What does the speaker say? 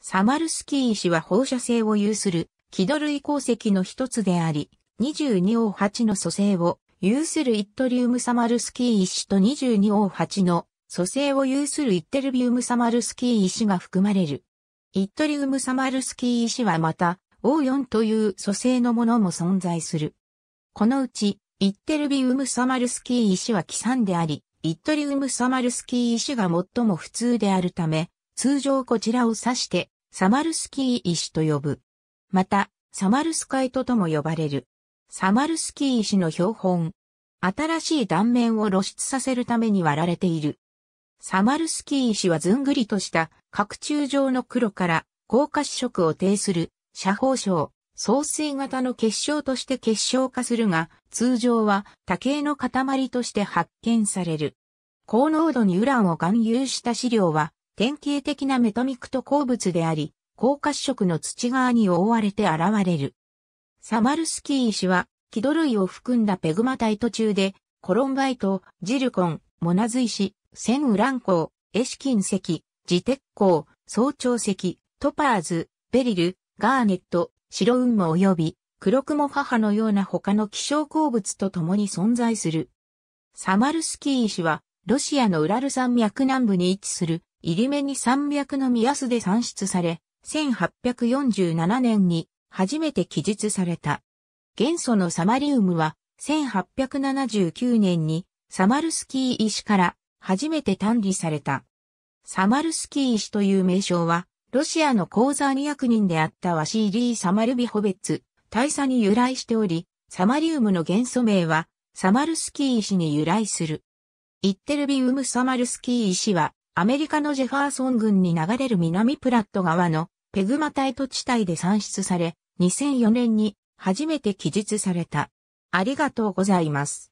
サマルスキー石は放射性を有する、気土類鉱石の一つであり、22O8 の組成を有するイットリウムサマルスキー石と 22O8 の組成を有するイッテルビウムサマルスキー石が含まれる。イットリウムサマルスキー石はまた、O4 という組成のものも存在する。このうち、イッテルビウムサマルスキー石は既産であり、イットリウムサマルスキー石が最も普通であるため、通常こちらを指して、サマルスキー石と呼ぶ。また、サマルスカイトとも呼ばれる。サマルスキー石の標本。新しい断面を露出させるために割られている。サマルスキー石はずんぐりとした角柱状の黒から高褐色を呈する斜方症、創水型の結晶として結晶化するが、通常は多形の塊として発見される。高濃度にウランを含有した資料は典型的なメトミクト鉱物であり、高褐色の土側に覆われて現れる。サマルスキー石は、木土類を含んだペグマ体途中で、コロンバイト、ジルコン、モナズ石、センウラン鉱、エシキン石、ジテッコウ、総長石、トパーズ、ベリル、ガーネット、白雲母及び、黒雲母のような他の希少鉱物と共に存在する。サマルスキー石は、ロシアのウラル山脈南部に位置する入り目に三脈の宮安で産出され、1847年に初めて記述された。元素のサマリウムは、1879年にサマルスキー石から初めて単理された。サマルスキー石という名称は、ロシアの鉱山役人であったワシーリー・サマルビホベツ、大佐に由来しており、サマリウムの元素名は、サマルスキー石に由来する。イッテルビウム・サマルスキー石は、アメリカのジェファーソン郡に流れる南プラット川のペグマタイト地帯で産出され、2004年に初めて記述された。ありがとうございます。